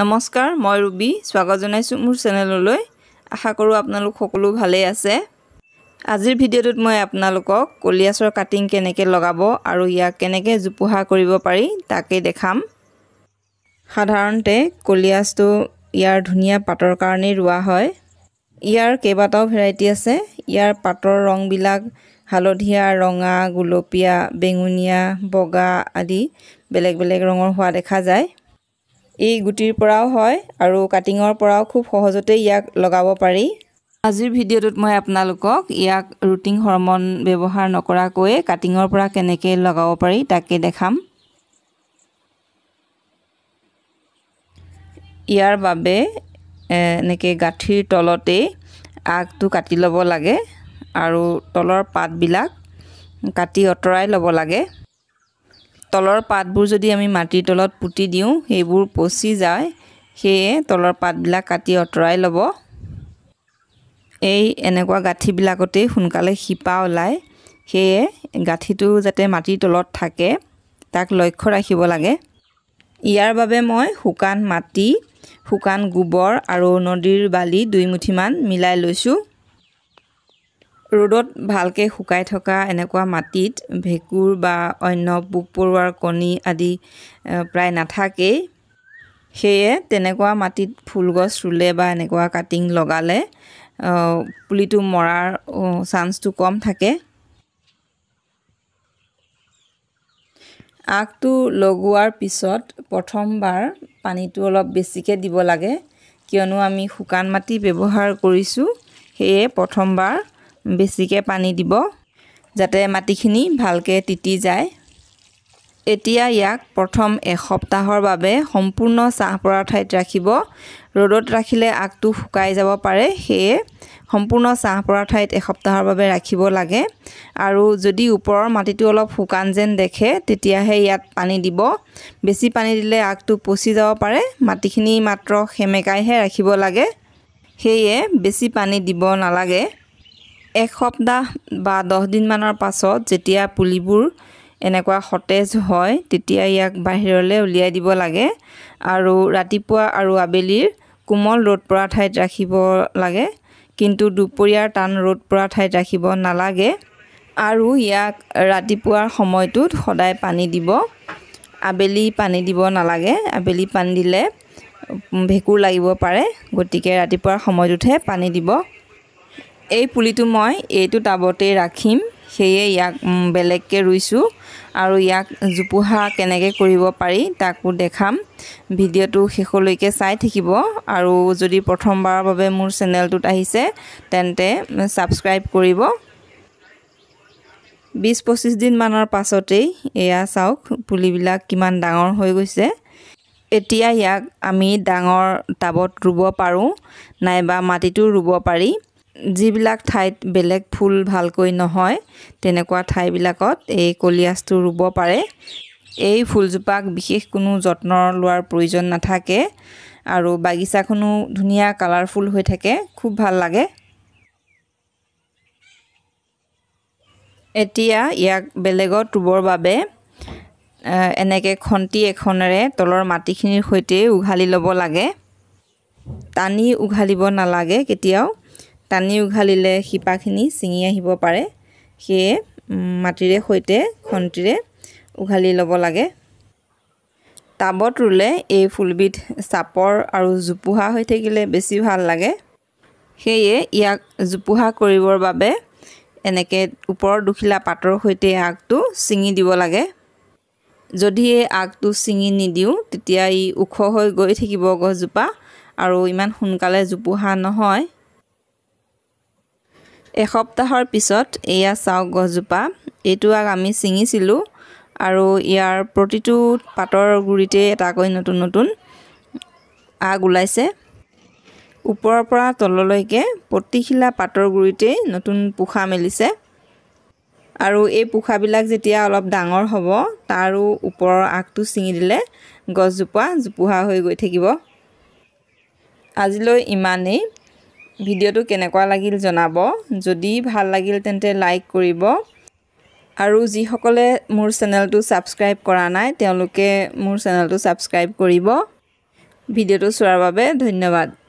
নমস্কাৰ মই ৰুবি স্বাগত জনাইছোঁ মোৰ চেনেললৈ আশা কৰোঁ আপোনালোক সকলো ভালেই আছে আজিৰ ভিডিঅ'টোত মই আপোনালোকক কলিয়াছৰ কাটিং কেনেকৈ লগাব আৰু ইয়াক কেনেকৈ জোপোহা কৰিব পাৰি তাকেই দেখাম সাধাৰণতে কলিয়াছটো ইয়াৰ ধুনীয়া পাতৰ কাৰণেই ৰোৱা হয় ইয়াৰ কেইবাটাও ভেৰাইটি আছে ইয়াৰ পাতৰ ৰংবিলাক হালধীয়া ৰঙা গোলপীয়া বেঙুনীয়া বগা আদি বেলেগ বেলেগ ৰঙৰ হোৱা দেখা যায় এই গুটিৰ পৰাও হয় আৰু কাটিঙৰ পৰাও খুব সহজতে ইয়াক লগাব পাৰি আজিৰ ভিডিঅ'টোত মই আপোনালোকক ইয়াক ৰুটিং হৰমন ব্যৱহাৰ নকৰাকৈয়ে কাটিঙৰ পৰা কেনেকৈ লগাব পাৰি তাকে দেখাম ইয়াৰ বাবে এনেকৈ গাঁঠিৰ তলতেই আগটো কাটি ল'ব লাগে আৰু তলৰ পাতবিলাক কাটি আঁতৰাই ল'ব লাগে তলৰ পাতবোৰ যদি আমি মাটিৰ তলত পুতি দিওঁ সেইবোৰ পচি যায় সেয়ে তলৰ পাতবিলাক কাটি আঁতৰাই ল'ব এই এনেকুৱা গাঁঠিবিলাকতেই সোনকালে শিপা ওলায় সেয়ে গাঁঠিটো যাতে মাটিৰ তলত থাকে তাক লক্ষ্য ৰাখিব লাগে ইয়াৰ বাবে মই শুকান মাটি শুকান গোবৰ আৰু নদীৰ বালি দুই মুঠিমান মিলাই লৈছোঁ ৰ'দত ভালকৈ শুকাই থকা এনেকুৱা মাটিত ভেঁকুৰ বা অন্য পোক পৰুৱাৰ কণী আদি প্ৰায় নাথাকেই সেয়ে তেনেকুৱা মাটিত ফুলগছ ৰুলে বা এনেকুৱা কাটিং লগালে পুলিটো মৰাৰ চান্সটো কম থাকে আগটো লগোৱাৰ পিছত প্ৰথমবাৰ পানীটো অলপ বেছিকৈ দিব লাগে কিয়নো আমি শুকান মাটি ব্যৱহাৰ কৰিছোঁ সেয়ে প্ৰথমবাৰ বেছিকৈ পানী দিব যাতে মাটিখিনি ভালকৈ তিতি যায় এতিয়া ইয়াক প্ৰথম এসপ্তাহৰ বাবে সম্পূৰ্ণ চাহ পৰা ঠাইত ৰাখিব ৰ'দত ৰাখিলে আগটো শুকাই যাব পাৰে সেয়ে সম্পূৰ্ণ চাহ পৰা ঠাইত এসপ্তাহৰ বাবে ৰাখিব লাগে আৰু যদি ওপৰৰ মাটিটো অলপ শুকান যেন দেখে তেতিয়াহে ইয়াত পানী দিব বেছি পানী দিলে আগটো পচি যাব পাৰে মাটিখিনি মাত্ৰ সেমেকাইহে ৰাখিব লাগে সেয়ে বেছি পানী দিব নালাগে এসপ্তাহ বা দহ দিনমানৰ পাছত যেতিয়া পুলিবোৰ এনেকুৱা সতেজ হয় তেতিয়া ইয়াক বাহিৰলৈ উলিয়াই দিব লাগে আৰু ৰাতিপুৱা আৰু আবেলিৰ কোমল ৰ'দ পৰা ঠাইত ৰাখিব লাগে কিন্তু দুপৰীয়াৰ টান ৰ'দ পৰা ঠাইত ৰাখিব নালাগে আৰু ইয়াক ৰাতিপুৱাৰ সময়টোত সদায় পানী দিব আবেলি পানী দিব নালাগে আবেলি পানী দিলে ভেঁকুৰ লাগিব পাৰে গতিকে ৰাতিপুৱাৰ সময়টোতহে পানী দিব এই পুলিটো মই এইটো টাবতেই ৰাখিম সেয়ে ইয়াক বেলেগকৈ ৰুইছোঁ আৰু ইয়াক জোপোহা কেনেকৈ কৰিব পাৰি তাকো দেখাম ভিডিঅ'টো শেষলৈকে চাই থাকিব আৰু যদি প্ৰথমবাৰৰ বাবে মোৰ চেনেলটোত আহিছে তেন্তে ছাবস্ক্ৰাইব কৰিব বিছ পঁচিছ দিনমানৰ পাছতেই এয়া চাওক পুলিবিলাক কিমান ডাঙৰ হৈ গৈছে এতিয়া ইয়াক আমি ডাঙৰ টাবত ৰুব পাৰোঁ নাইবা মাটিটো ৰুব পাৰি যিবিলাক ঠাইত বেলেগ ফুল ভালকৈ নহয় তেনেকুৱা ঠাইবিলাকত এই কলিয়াছটো ৰুব পাৰে এই ফুলজোপাক বিশেষ কোনো যত্ন লোৱাৰ প্ৰয়োজন নাথাকে আৰু বাগিচাখনো ধুনীয়া কালাৰফুল হৈ থাকে খুব ভাল লাগে এতিয়া ইয়াক বেলেগত ৰুবৰ বাবে এনেকৈ খন্তি এখনেৰে তলৰ মাটিখিনিৰ সৈতে উঘালি ল'ব লাগে টানি উঘালিব নালাগে কেতিয়াও টানি উঘালিলে শিপাখিনি ছিঙি আহিব পাৰে সেয়ে মাটিৰে সৈতে খন্তিৰে উঘালি ল'ব লাগে টাবত ৰুলে এই ফুলবিধ চাপৰ আৰু জোপোহা হৈ থাকিলে বেছি ভাল লাগে সেয়ে ইয়াক জোপোহা কৰিবৰ বাবে এনেকৈ ওপৰৰ দুখিলা পাতৰ সৈতে আগটো ছিঙি দিব লাগে যদি এই আগটো ছিঙি নিদিওঁ তেতিয়া ই ওখ হৈ গৈ থাকিব গছজোপা আৰু ইমান সোনকালে জোপোহা নহয় এসপ্তাহৰ পিছত এয়া চাওক গছজোপা এইটো আগ আমি ছিঙিছিলোঁ আৰু ইয়াৰ প্ৰতিটো পাতৰ গুৰিতে এটাকৈ নতুন নতুন আগ ওলাইছে ওপৰৰ পৰা তললৈকে প্ৰতিশিলা পাতৰ গুৰিতেই নতুন পোখা মেলিছে আৰু এই পোখাবিলাক যেতিয়া অলপ ডাঙৰ হ'ব তাৰো ওপৰৰ আগটো ছিঙি দিলে গছজোপা জোপোহা হৈ গৈ থাকিব আজিলৈ ইমানেই ভিডিঅ'টো কেনেকুৱা লাগিল জনাব যদি ভাল লাগিল তেন্তে লাইক কৰিব আৰু যিসকলে মোৰ চেনেলটো ছাবস্ক্ৰাইব কৰা নাই তেওঁলোকে মোৰ চেনেলটো ছাবস্ক্ৰাইব কৰিব ভিডিঅ'টো চোৱাৰ বাবে ধন্যবাদ